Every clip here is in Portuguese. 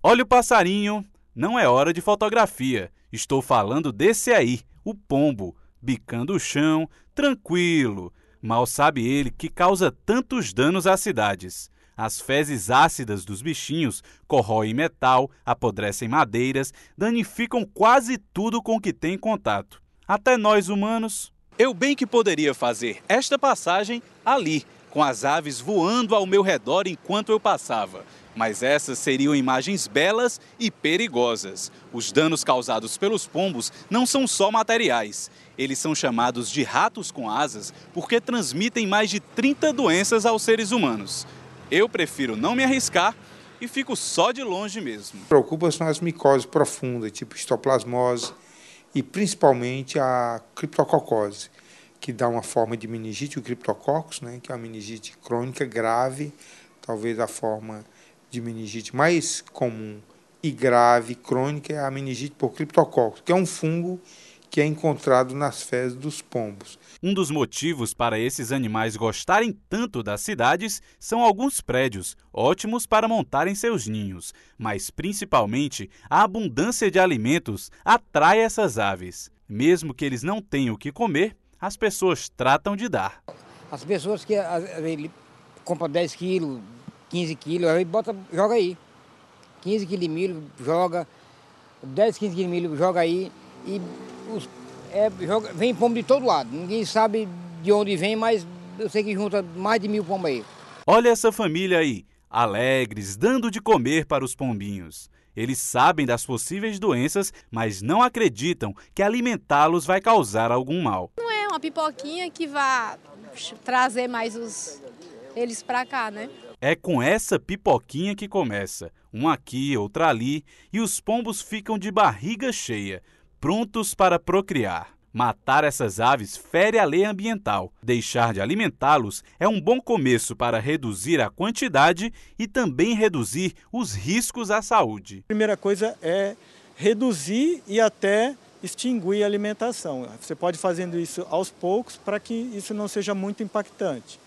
Olha o passarinho, não é hora de fotografia. Estou falando desse aí, o pombo, bicando o chão, tranquilo. Mal sabe ele que causa tantos danos às cidades. As fezes ácidas dos bichinhos corroem metal, apodrecem madeiras, danificam quase tudo com que tem contato. Até nós humanos. Eu bem que poderia fazer esta passagem ali com as aves voando ao meu redor enquanto eu passava. Mas essas seriam imagens belas e perigosas. Os danos causados pelos pombos não são só materiais. Eles são chamados de ratos com asas porque transmitem mais de 30 doenças aos seres humanos. Eu prefiro não me arriscar e fico só de longe mesmo. Preocupa são as micoses profundas, tipo histoplasmose e principalmente a criptococose que dá uma forma de meningite, o criptococcus, né, que é uma meningite crônica grave, talvez a forma de meningite mais comum e grave crônica é a meningite por criptococcus, que é um fungo que é encontrado nas fezes dos pombos. Um dos motivos para esses animais gostarem tanto das cidades são alguns prédios, ótimos para montarem seus ninhos, mas principalmente a abundância de alimentos atrai essas aves. Mesmo que eles não tenham o que comer, as pessoas tratam de dar. As pessoas que ele compra 10 quilos, 15 quilos, aí bota, joga aí. 15 quilos de milho, joga. 10, 15 quilos de milho, joga aí. E os, é, joga, vem pombo de todo lado. Ninguém sabe de onde vem, mas eu sei que junta mais de mil pombos aí. Olha essa família aí, alegres, dando de comer para os pombinhos. Eles sabem das possíveis doenças, mas não acreditam que alimentá-los vai causar algum mal uma pipoquinha que vá trazer mais os, eles para cá, né? É com essa pipoquinha que começa, um aqui, outra ali, e os pombos ficam de barriga cheia, prontos para procriar. Matar essas aves fere a lei ambiental. Deixar de alimentá-los é um bom começo para reduzir a quantidade e também reduzir os riscos à saúde. A primeira coisa é reduzir e até extinguir a alimentação. Você pode fazendo isso aos poucos para que isso não seja muito impactante.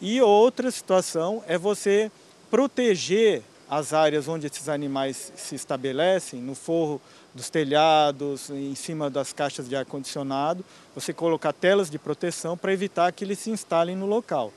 E outra situação é você proteger as áreas onde esses animais se estabelecem, no forro dos telhados, em cima das caixas de ar-condicionado, você colocar telas de proteção para evitar que eles se instalem no local.